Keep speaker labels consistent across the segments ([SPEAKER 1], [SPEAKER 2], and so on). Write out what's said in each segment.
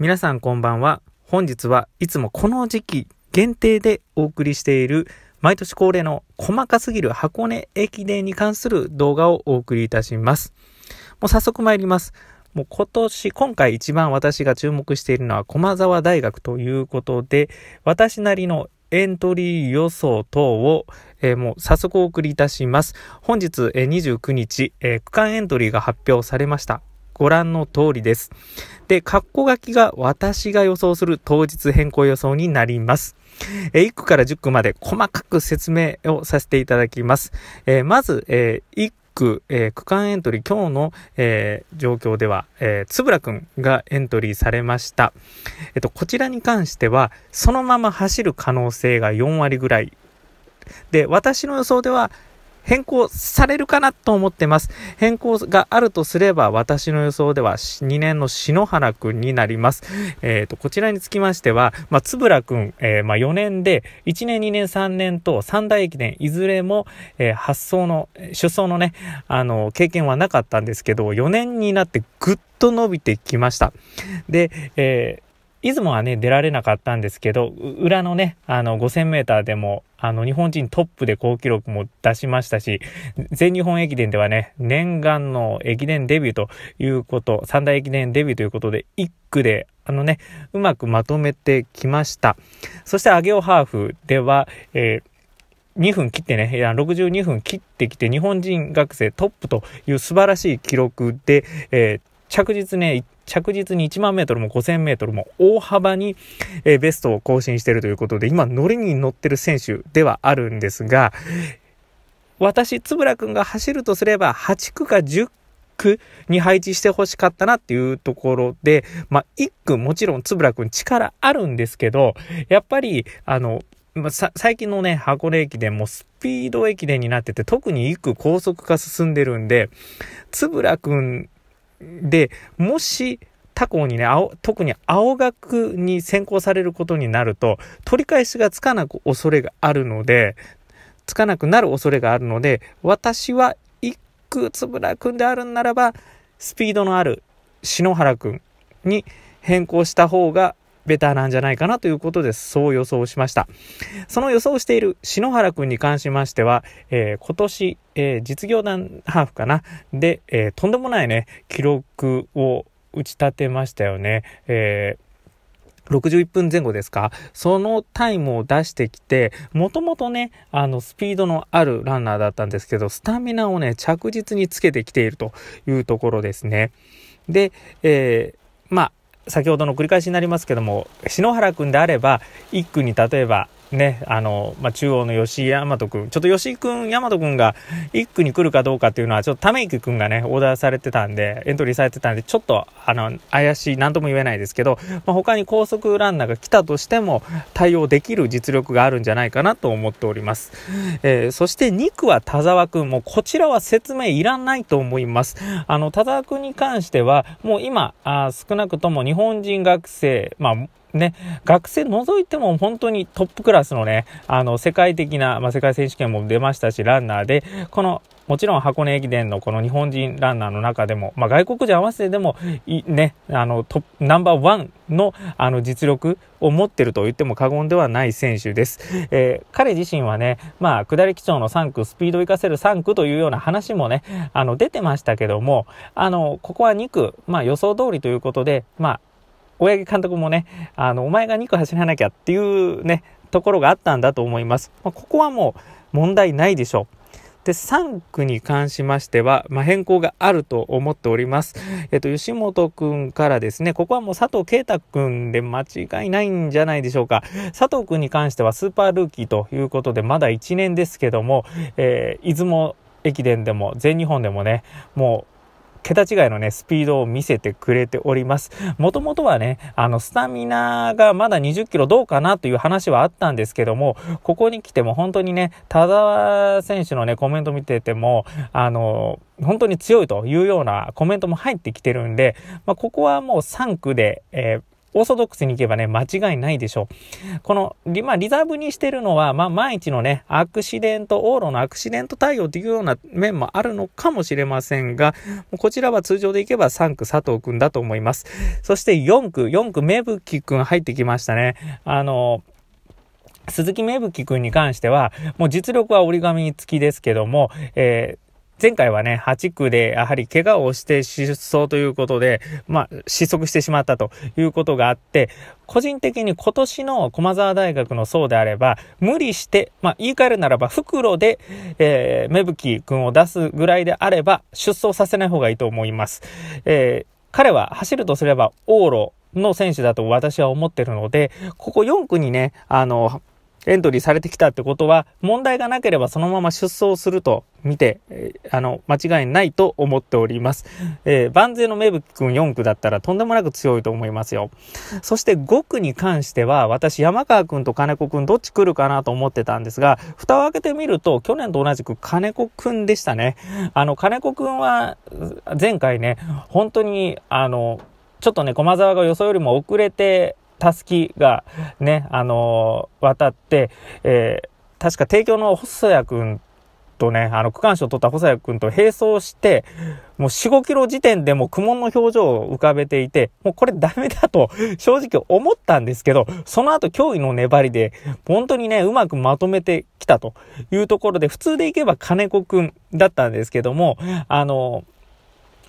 [SPEAKER 1] 皆さんこんばんは。本日はいつもこの時期限定でお送りしている毎年恒例の細かすぎる箱根駅伝に関する動画をお送りいたします。もう早速参ります。もう今年、今回一番私が注目しているのは駒沢大学ということで、私なりのエントリー予想等を、えー、もう早速お送りいたします。本日、えー、29日、えー、区間エントリーが発表されました。ご覧の通りです。で、カッコ書きが私が予想する当日変更予想になります。えー、1区から10区まで細かく説明をさせていただきます。えー、まず、えー、1区、えー、区間エントリー、今日の、えー、状況では、えー、つぶらくんがエントリーされました。えっと、こちらに関しては、そのまま走る可能性が4割ぐらいで、私の予想では、変更されるかなと思ってます。変更があるとすれば、私の予想では2年の篠原くんになります。えっ、ー、と、こちらにつきましては、まあ、つぶらくん、えー、まあ、4年で、1年、2年、3年と三大駅伝、いずれも、えー、発想の、出走のね、あの、経験はなかったんですけど、4年になってぐっと伸びてきました。で、えー出雲はね、出られなかったんですけど、裏のね、あの、5000メーターでも、あの、日本人トップで好記録も出しましたし、全日本駅伝ではね、念願の駅伝デビューということ、三大駅伝デビューということで、1区で、あのね、うまくまとめてきました。そして、アゲオハーフでは、えー2分切ってね、62分切ってきて、日本人学生トップという素晴らしい記録で、えー、着実ね、着実に1万メートルも5000メートルも大幅に、えベストを更新してるということで、今、乗りに乗ってる選手ではあるんですが、私、つぶらくんが走るとすれば、8区か10区に配置してほしかったなっていうところで、まあ、1区もちろんつぶらくん力あるんですけど、やっぱり、あの、ま最近のね、箱根駅伝もスピード駅伝になってて、特に1区高速化進んでるんで、つぶらくんで、もし、他校にね、青、特に青学に先行されることになると、取り返しがつかなく恐れがあるので、つかなくなる恐れがあるので、私は一区つぶらくんであるんならば、スピードのある篠原くんに変更した方がベターなんじゃないかなということで、そう予想しました。その予想している篠原くんに関しましては、えー、今年、えー、実業団ハーフかなで、えー、とんでもないね、記録を打ち立てましたよね。えー61分前後ですかそのタイムを出してきて、もともとね、あの、スピードのあるランナーだったんですけど、スタミナをね、着実につけてきているというところですね。で、えー、まあ、先ほどの繰り返しになりますけども篠原君であれば一句に例えばね、あの、まあ、中央の吉井大和くん、ちょっと吉井くん、大和くんが1区に来るかどうかっていうのは、ちょっとため池くんがね、オーダーされてたんで、エントリーされてたんで、ちょっと、あの、怪しい、なんとも言えないですけど、まあ、他に高速ランナーが来たとしても、対応できる実力があるんじゃないかなと思っております。えー、そして2区は田沢くん、もうこちらは説明いらないと思います。あの、田沢くんに関しては、もう今、あ少なくとも日本人学生、まあ、ね、学生除いても本当にトップクラスのね、あの、世界的な、まあ、世界選手権も出ましたし、ランナーで、この、もちろん箱根駅伝のこの日本人ランナーの中でも、まあ、外国人合わせてでも、ね、あの、トップ、ナンバーワンの、あの、実力を持ってると言っても過言ではない選手です。えー、彼自身はね、まあ、下り基調の3区、スピードを生かせる3区というような話もね、あの、出てましたけども、あの、ここは2区、まあ、予想通りということで、まあ、小柳監督もね、あの、お前が2区走らなきゃっていうね、ところがあったんだと思います。まあ、ここはもう問題ないでしょう。で、3区に関しましては、まあ、変更があると思っております。えっと、吉本君からですね、ここはもう佐藤啓太君で間違いないんじゃないでしょうか。佐藤君に関してはスーパールーキーということで、まだ1年ですけども、えー、出雲駅伝でも全日本でもね、もう桁違いのね、スピードを見せてくれております。もともとはね、あの、スタミナがまだ20キロどうかなという話はあったんですけども、ここに来ても本当にね、田沢選手のね、コメント見てても、あの、本当に強いというようなコメントも入ってきてるんで、まあ、ここはもう3区で、えーオーソドックスに行けばね、間違いないでしょう。この、まあ、リザーブにしてるのは、まあ、万一のね、アクシデント、往路のアクシデント対応っていうような面もあるのかもしれませんが、こちらは通常でいけば3区佐藤くんだと思います。そして4区、4区芽吹くん入ってきましたね。あの、鈴木芽吹君に関しては、もう実力は折り紙付きですけども、えー前回はね、8区でやはり怪我をして失踪ということで、まあ、失速してしまったということがあって、個人的に今年の駒沢大学の層であれば、無理して、まあ、言い換えるならば、袋で、えー、芽吹君を出すぐらいであれば、出走させない方がいいと思います。えー、彼は走るとすれば、往路の選手だと私は思ってるので、ここ4区にね、あの、エントリーされてきたってことは、問題がなければそのまま出走すると見て、えー、あの、間違いないと思っております。えー、万全の芽吹くん4区だったらとんでもなく強いと思いますよ。そして5区に関しては、私、山川くんと金子くんどっち来るかなと思ってたんですが、蓋を開けてみると、去年と同じく金子くんでしたね。あの、金子くんは、前回ね、本当に、あの、ちょっとね、駒沢が予想よりも遅れて、たすきがね、あのー、渡って、えー、確か帝京の細谷君とね、あの、区間賞を取った細谷君と並走して、もう4、5キロ時点でもう苦悶の表情を浮かべていて、もうこれダメだと正直思ったんですけど、その後驚異の粘りで、本当にね、うまくまとめてきたというところで、普通でいけば金子君だったんですけども、あの、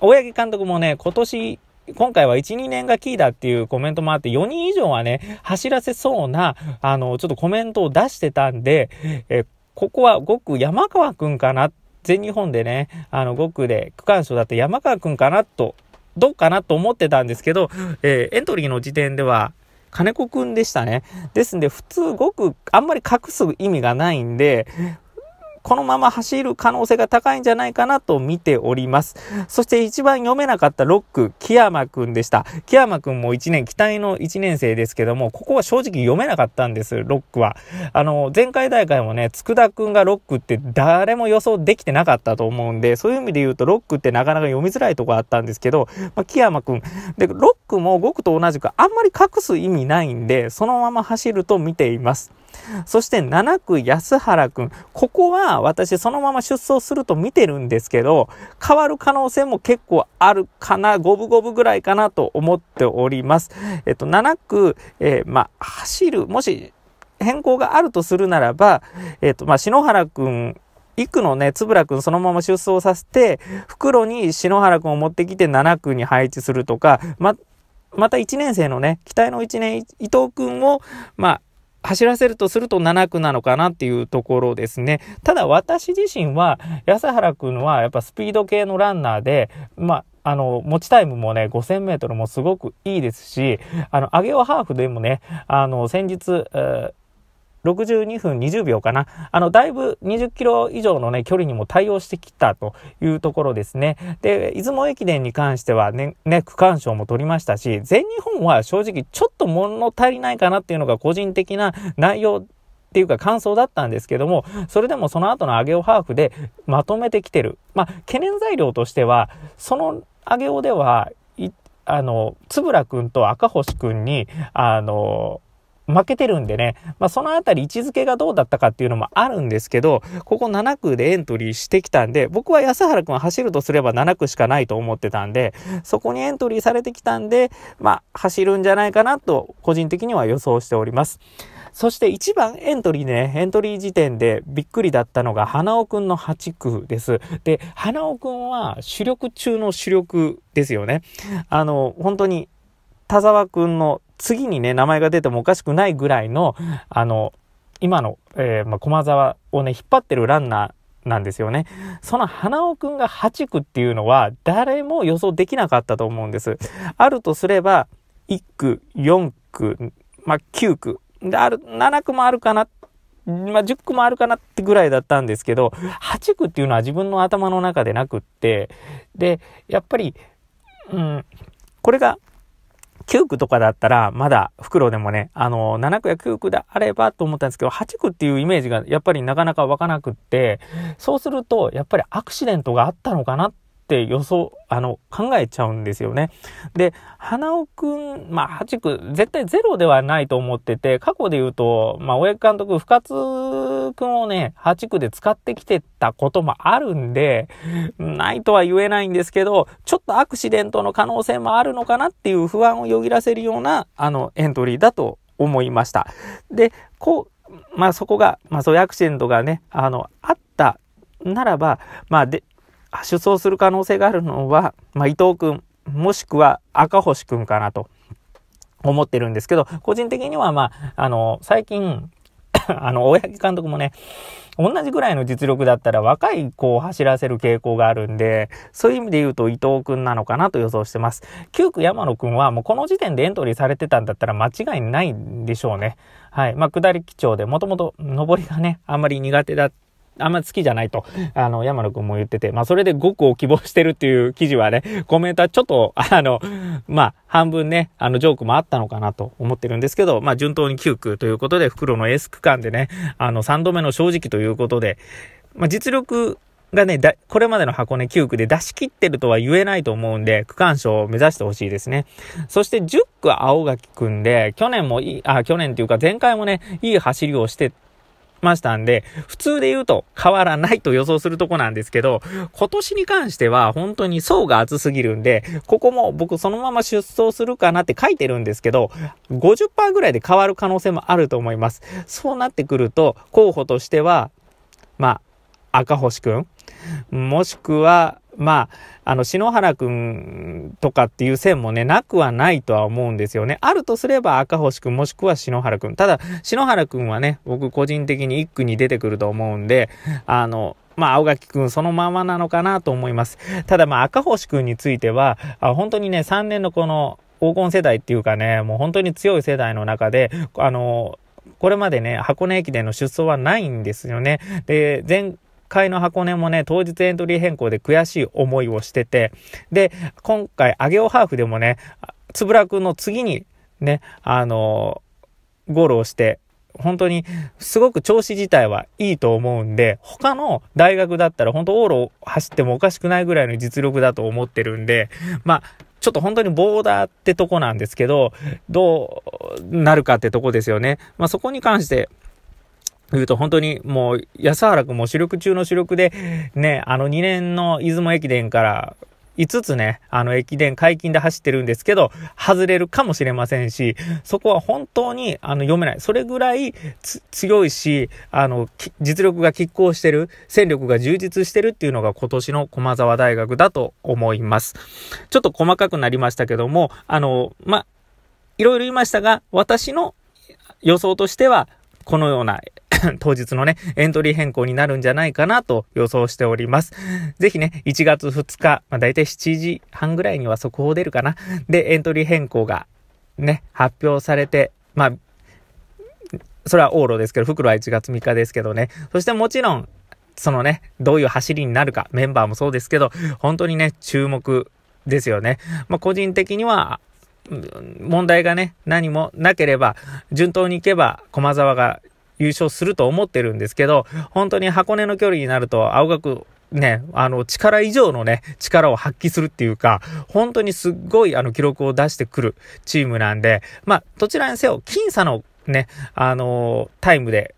[SPEAKER 1] 大八木監督もね、今年今回は1、2年がキーだっていうコメントもあって、4人以上はね、走らせそうな、あの、ちょっとコメントを出してたんで、えここはごく山川くんかな、全日本でね、あの、5区で区間賞だった山川くんかなと、どうかなと思ってたんですけど、えー、エントリーの時点では、金子くんでしたね。ですんで、普通5区、あんまり隠す意味がないんで、このまま走る可能性が高いんじゃないかなと見ております。そして一番読めなかった6区、木山くんでした。木山くんも1年、期待の1年生ですけども、ここは正直読めなかったんです、6区は。あの、前回大会もね、佃くんが6区って誰も予想できてなかったと思うんで、そういう意味で言うと6区ってなかなか読みづらいとこあったんですけど、まあ、木山くん。で、6クも5区と同じくあんまり隠す意味ないんで、そのまま走ると見ています。そして7区安原くん。ここは私そのまま出走すると見てるんですけど、変わる可能性も結構あるかな、五分五分ぐらいかなと思っております。えっと、7区、えー、まあ、走る、もし変更があるとするならば、えっと、まあ、篠原くん、1区のね、つぶらくんそのまま出走させて、袋に篠原くんを持ってきて7区に配置するとか、ま、また1年生のね、期待の1年、伊藤君を、まあ、走らせるとすると7区なのかなっていうところですね。ただ私自身は、安原君はやっぱスピード系のランナーで、まあ、あの、持ちタイムもね、5000メートルもすごくいいですし、あの、上をハーフでもね、あの、先日、えー62分20秒かな。あの、だいぶ20キロ以上のね、距離にも対応してきたというところですね。で、出雲駅伝に関してはね、ね区間賞も取りましたし、全日本は正直ちょっと物足りないかなっていうのが個人的な内容っていうか感想だったんですけども、それでもその後の上げをハーフでまとめてきてる。まあ、懸念材料としては、その上げをでは、あの、つぶらくんと赤星くんに、あの、負けてるんでね、まあ、そのあたり位置づけがどうだったかっていうのもあるんですけど、ここ7区でエントリーしてきたんで、僕は安原くん走るとすれば7区しかないと思ってたんで、そこにエントリーされてきたんで、まあ、走るんじゃないかなと、個人的には予想しております。そして1番エントリーね、エントリー時点でびっくりだったのが、花尾くんの8区です。で、花尾くんは主力中の主力ですよね。あの、本当に、田沢くんの次にね、名前が出てもおかしくないぐらいの、あの、今の、えー、まあ、駒沢をね、引っ張ってるランナー、なんですよね。その花尾くんが8区っていうのは誰も予想できなかったと思うんです。あるとすれば1区、4区、まあ、9区、で、ある、7区もあるかなまあ、10区もあるかなってぐらいだったんですけど、8区っていうのは自分の頭の中でなくって、で、やっぱり、うん、これが9区とかだったら、まだ、袋でもね、あの、7区や9区であればと思ったんですけど、8区っていうイメージがやっぱりなかなか湧かなくって、そうすると、やっぱりアクシデントがあったのかなっって予想、あの、考えちゃうんですよね。で、花尾くん、まあ、8区、絶対ゼロではないと思ってて、過去で言うと、まあ、大江監督、深津くんをね、8区で使ってきてたこともあるんで、ないとは言えないんですけど、ちょっとアクシデントの可能性もあるのかなっていう不安をよぎらせるような、あの、エントリーだと思いました。で、こう、まあ、そこが、まあ、そういうアクシデントがね、あの、あったならば、まあ、で、出走する可能性があるのは、まあ、伊藤君、もしくは赤星君かなと思ってるんですけど、個人的には、まあ、あの、最近、あの、大八木監督もね、同じぐらいの実力だったら若い子を走らせる傾向があるんで、そういう意味で言うと伊藤君なのかなと予想してます。9区山野君はもうこの時点でエントリーされてたんだったら間違いないんでしょうね。はい。まあ、下り基調で、もともと上りがね、あんまり苦手だった。あんま好きじゃないと、あの、山野くんも言ってて、まあ、それで5個を希望してるっていう記事はね、コメントはちょっと、あの、まあ、半分ね、あの、ジョークもあったのかなと思ってるんですけど、まあ、順当に9区ということで、袋のエース区間でね、あの、3度目の正直ということで、まあ、実力がね、だ、これまでの箱根9区で出し切ってるとは言えないと思うんで、区間賞を目指してほしいですね。そして10区青垣くんで、去年もいい、あ、去年っていうか前回もね、いい走りをしてましたんで、普通で言うと変わらないと予想するとこなんですけど、今年に関しては本当に層が厚すぎるんで、ここも僕そのまま出走するかなって書いてるんですけど、50%ぐらいで変わる可能性もあると思います。そうなってくると、候補としては、まあ、赤星くん、もしくは、まあ、あの、篠原くんとかっていう線もね、なくはないとは思うんですよね。あるとすれば赤星くんもしくは篠原くん。ただ、篠原くんはね、僕個人的に一区に出てくると思うんで、あの、まあ、青垣くんそのままなのかなと思います。ただ、まあ、赤星くんについては、あ本当にね、3年のこの黄金世代っていうかね、もう本当に強い世代の中で、あの、これまでね、箱根駅伝の出走はないんですよね。で、回の箱根もね、当日エントリー変更で悔しい思いをしてて、で、今回、上尾ハーフでもね、つぶらくの次にね、あのー、ゴールをして、本当にすごく調子自体はいいと思うんで、他の大学だったら本当往路走ってもおかしくないぐらいの実力だと思ってるんで、まあ、ちょっと本当にボーダーってとこなんですけど、どうなるかってとこですよね。まあ、そこに関して、言うと本当にもう安原くんも主力中の主力で、ね、あの2年の出雲駅伝から5つね、あの駅伝解禁で走ってるんですけど、外れるかもしれませんし、そこは本当にあの読めない。それぐらい強いし、あの、実力が拮抗してる、戦力が充実してるっていうのが今年の駒沢大学だと思います。ちょっと細かくなりましたけども、あの、ま、いろいろ言いましたが、私の予想としては、このような 当日のね、エントリー変更になるんじゃないかなと予想しております。ぜひね、1月2日、まあ、大体7時半ぐらいには速報出るかな。で、エントリー変更がね、発表されて、まあ、それは往路ですけど、袋は1月3日ですけどね。そしてもちろん、そのね、どういう走りになるか、メンバーもそうですけど、本当にね、注目ですよね。まあ、個人的には、問題がね、何もなければ、順当にいけば、駒沢が優勝すると思ってるんですけど、本当に箱根の距離になると青学、ね、あの、力以上のね、力を発揮するっていうか、本当にすっごいあの記録を出してくるチームなんで、まあ、どちらにせよ、僅差のね、あのー、タイムで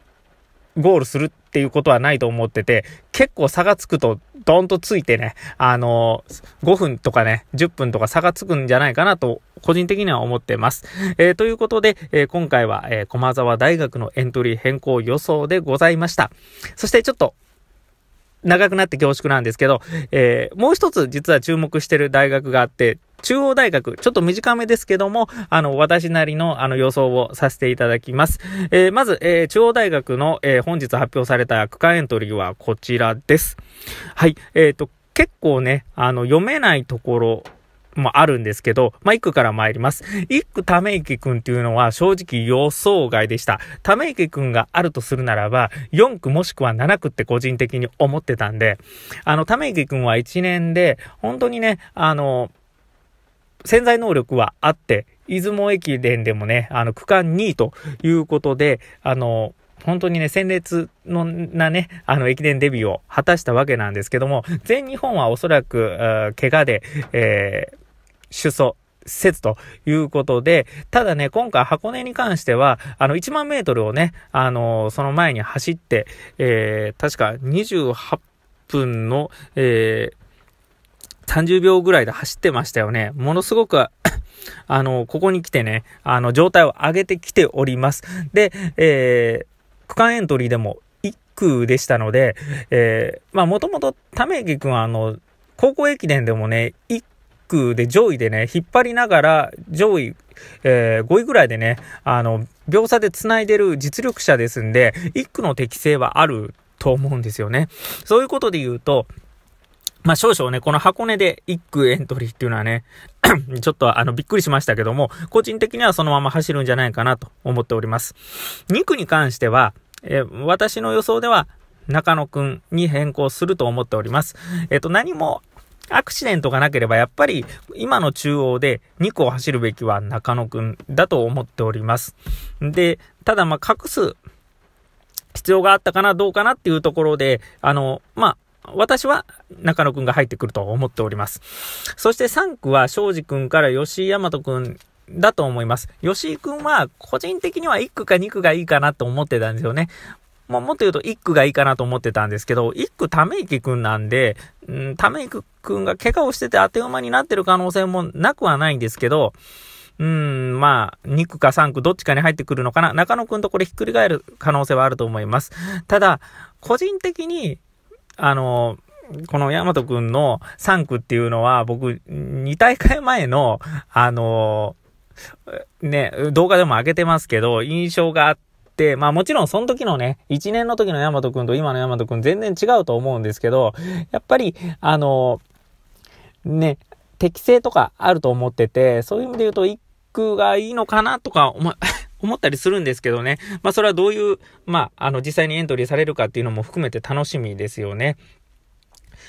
[SPEAKER 1] ゴールするっていうことはないと思ってて、結構差がつくとドンとついてね、あのー、5分とかね、10分とか差がつくんじゃないかなと、個人的には思ってます。えー、ということで、えー、今回は、え駒沢大学のエントリー変更予想でございました。そしてちょっと、長くなって恐縮なんですけど、えー、もう一つ実は注目してる大学があって、中央大学、ちょっと短めですけども、あの、私なりの、あの、予想をさせていただきます。えー、まず、えー、中央大学の、えー、本日発表された区間エントリーはこちらです。はい、えっ、ー、と、結構ね、あの、読めないところもあるんですけど、まあ、一句から参ります。一句ため池くんっていうのは正直予想外でした。ため池くんがあるとするならば、4区もしくは7区って個人的に思ってたんで、あの、ため池くんは1年で、本当にね、あの、潜在能力はあって、出雲駅伝でもね、あの、区間2位ということで、あの、本当にね、戦列のなね、あの、駅伝デビューを果たしたわけなんですけども、全日本はおそらく、怪我で、えー主訴。説ということで、ただね、今回箱根に関しては、あの、1万メートルをね、あのー、その前に走って、えー、確か28分の、えー、30秒ぐらいで走ってましたよね。ものすごくあの、ここに来てね、あの、状態を上げてきております。で、え区間エントリーでも1区でしたので、えまあ、もともと、ため池くんは、あの、高校駅伝でもね、1区で上位でね、引っ張りながら、上位、えー、5位ぐらいでね、あの、秒差で繋いでる実力者ですんで、1区の適性はあると思うんですよね。そういうことで言うと、まあ、少々ね、この箱根で1区エントリーっていうのはね、ちょっとあの、びっくりしましたけども、個人的にはそのまま走るんじゃないかなと思っております。2区に関しては、えー、私の予想では、中野くんに変更すると思っております。えっ、と、何もアクシデントがなければ、やっぱり今の中央で2区を走るべきは中野くんだと思っております。で、ただまあ隠す必要があったかな、どうかなっていうところで、あの、まあ、私は中野くんが入ってくると思っております。そして3区は庄司くんから吉井大和くんだと思います。吉井くんは個人的には1区か2区がいいかなと思ってたんですよね。まあ、もっと言うと一句がいいかなと思ってたんですけど、一句ため池くんなんで、うん、ため池くんが怪我をしてて当て馬になってる可能性もなくはないんですけど、うん、まあ、2区か3区どっちかに入ってくるのかな。中野くんとこれひっくり返る可能性はあると思います。ただ、個人的に、あの、この大和くんの3区っていうのは、僕、2大会前の、あの、ね、動画でも上げてますけど、印象があって、、まあもちろんその時のね、1年の時のヤマトんと今のヤマトん全然違うと思うんですけど、やっぱり、あの、ね、適性とかあると思ってて、そういう意味で言うと、一句がいいのかなとか、思、思ったりするんですけどね。まあそれはどういう、まああの実際にエントリーされるかっていうのも含めて楽しみですよね。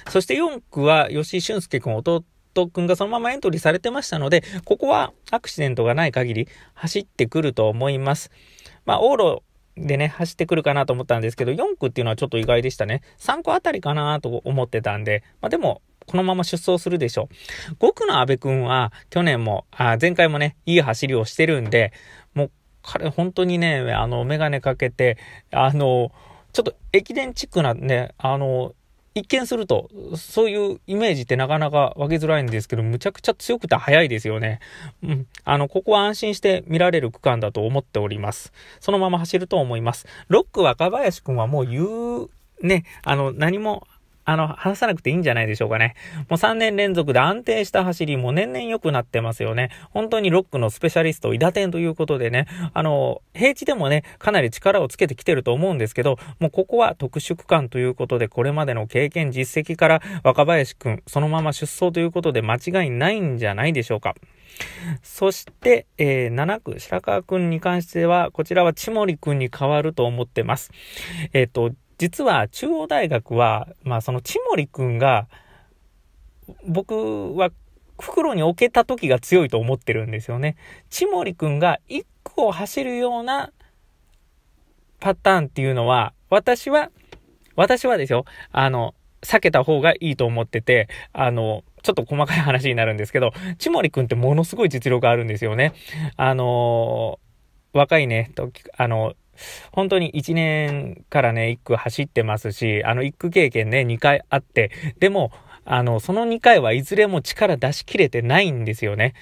[SPEAKER 1] そして4区は吉井俊介君弟くんがそのままエントリーされてましたので、ここはアクシデントがない限り走ってくると思います。まあ、往路でね、走ってくるかなと思ったんですけど、4区っていうのはちょっと意外でしたね。3区あたりかなと思ってたんで、まあ、でも、このまま出走するでしょう。5区の阿部くんは、去年も、あ前回もね、いい走りをしてるんで、もう、彼、本当にね、あの、メガネかけて、あの、ちょっと駅伝チックなね、あの、一見すると、そういうイメージってなかなか分けづらいんですけど、むちゃくちゃ強くて速いですよね。うん。あの、ここは安心して見られる区間だと思っております。そのまま走ると思います。ロック若林くんはもう言う、ね、あの、何もあの、話さなくていいんじゃないでしょうかね。もう3年連続で安定した走りも年々良くなってますよね。本当にロックのスペシャリスト、伊田店ということでね、あの、平地でもね、かなり力をつけてきてると思うんですけど、もうここは特殊区間ということで、これまでの経験、実績から若林くん、そのまま出走ということで間違いないんじゃないでしょうか。そして、えー、7区、白川くんに関しては、こちらは千森くんに変わると思ってます。えっ、ー、と、実は中央大学は、まあその千森くんが、僕は袋に置けた時が強いと思ってるんですよね。千森くんが一区を走るようなパターンっていうのは、私は、私はですよ、あの、避けた方がいいと思ってて、あの、ちょっと細かい話になるんですけど、千森くんってものすごい実力あるんですよね。あの、若いね、とあの、本当に1年からね、1区走ってますし、あの1区経験ね、2回あって、でも、あの、その2回はいずれも力出し切れてないんですよね。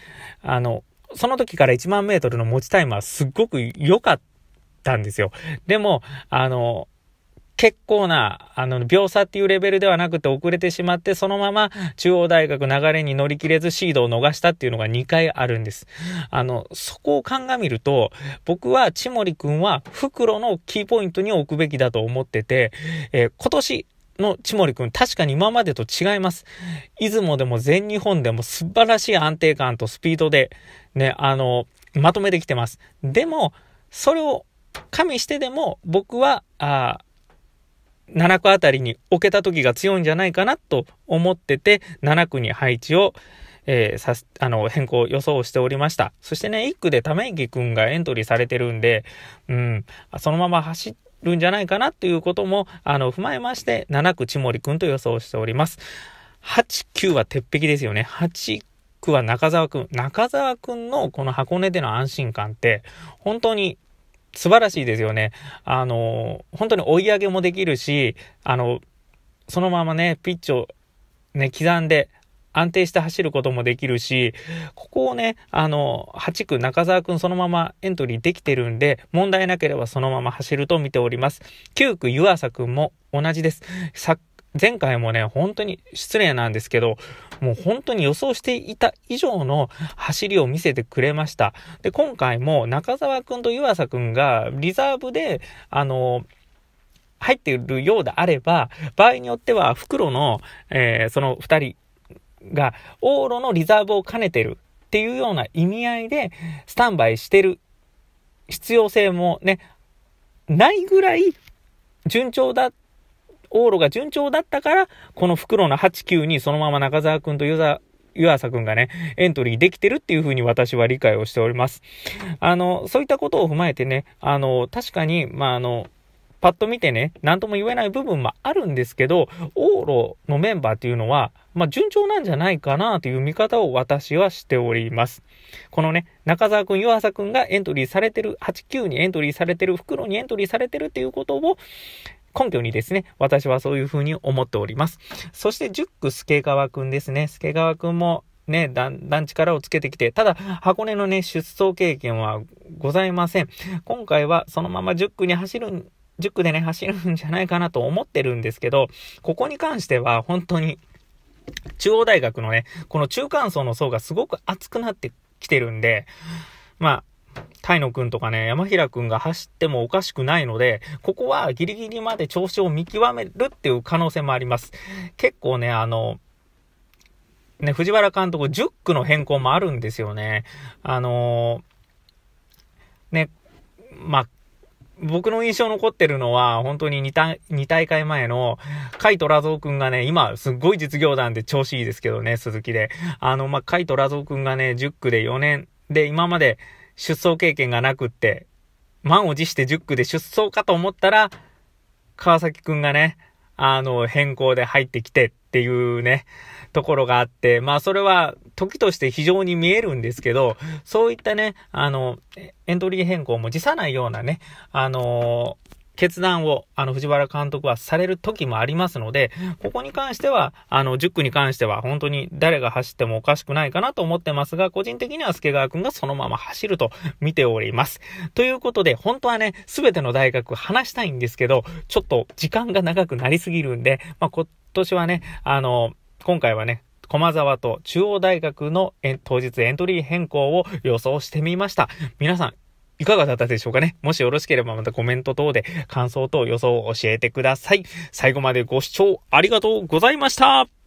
[SPEAKER 1] あの、その時から1万メートルの持ちタイムはすっごく良かったんですよ。でも、あの、結構な、あの、秒差っていうレベルではなくて遅れてしまって、そのまま中央大学流れに乗り切れずシードを逃したっていうのが2回あるんです。あの、そこを鑑みると、僕は千森くんは袋のキーポイントに置くべきだと思ってて、えー、今年、の千森くん、確かに今までと違います。出雲でも全日本でも素晴らしい安定感とスピードで、ね、あの、まとめてきてます。でも、それを加味してでも、僕は、あ7区あたりに置けた時が強いんじゃないかなと思ってて、7区に配置を、えー、さあの、変更予想しておりました。そしてね、1区でため池くんがエントリーされてるんで、うん、そのまま走るんじゃないかなっていうことも、あの、踏まえまして、7区千森くんと予想しております。8、9は鉄壁ですよね。8区は中澤くん。中澤くんのこの箱根での安心感って、本当に素晴らしいですよね。あの、本当に追い上げもできるし、あの、そのままね、ピッチをね、刻んで、安定して走ることもできるし、ここをね、あの、8区中澤くんそのままエントリーできてるんで、問題なければそのまま走ると見ております。9区湯浅くんも同じです。前回もね、本当に失礼なんですけど、もう本当に予想していた以上の走りを見せてくれました。で、今回も中澤くんと湯浅くんがリザーブで、あの、入っているようであれば、場合によっては袋の、えー、その二人が往路のリザーブを兼ねてるっていうような意味合いでスタンバイしてる必要性もね、ないぐらい順調だっ往路が順調だったから、この袋の8、9にそのまま中沢くんと湯沢、湯浅くんがね、エントリーできてるっていう風に私は理解をしております。あの、そういったことを踏まえてね、あの、確かに、まあ、あの、パッと見てね、何とも言えない部分もあるんですけど、往路のメンバーっていうのは、まあ、順調なんじゃないかなという見方を私はしております。このね、中沢くん、湯浅くんがエントリーされてる、8、9にエントリーされてる、袋にエントリーされてるっていうことを、根拠にですね、私はそういうふうに思っております。そして、10区助川くんですね。助川くんも、ね、だんだん力をつけてきて、ただ、箱根のね、出走経験はございません。今回はそのまま10区に走る、10区でね、走るんじゃないかなと思ってるんですけど、ここに関しては本当に、中央大学のね、この中間層の層がすごく厚くなってきてるんで、まあ、タイノくんとかね、山平君が走ってもおかしくないので、ここはギリギリまで調子を見極めるっていう可能性もあります。結構ね、あの、ね、藤原監督、10区の変更もあるんですよね。あのね、まあ、僕の印象残ってるのは、本当に 2, 2大会前の、甲斐虎蔵君がね、今、すっごい実業団で調子いいですけどね、鈴木で。あの、まあ、甲斐虎蔵ウ君がね、10区で4年で、今まで、出走経験がなくって、満を持して10区で出走かと思ったら、川崎くんがね、あの、変更で入ってきてっていうね、ところがあって、まあそれは時として非常に見えるんですけど、そういったね、あの、エントリー変更も辞さないようなね、あの決断を、あの、藤原監督はされる時もありますので、ここに関しては、あの、10区に関しては、本当に誰が走ってもおかしくないかなと思ってますが、個人的には助川くんがそのまま走ると見ております。ということで、本当はね、すべての大学話したいんですけど、ちょっと時間が長くなりすぎるんで、まあ、今年はね、あの、今回はね、駒沢と中央大学の当日エントリー変更を予想してみました。皆さん、いかがだったでしょうかねもしよろしければまたコメント等で感想と予想を教えてください。最後までご視聴ありがとうございました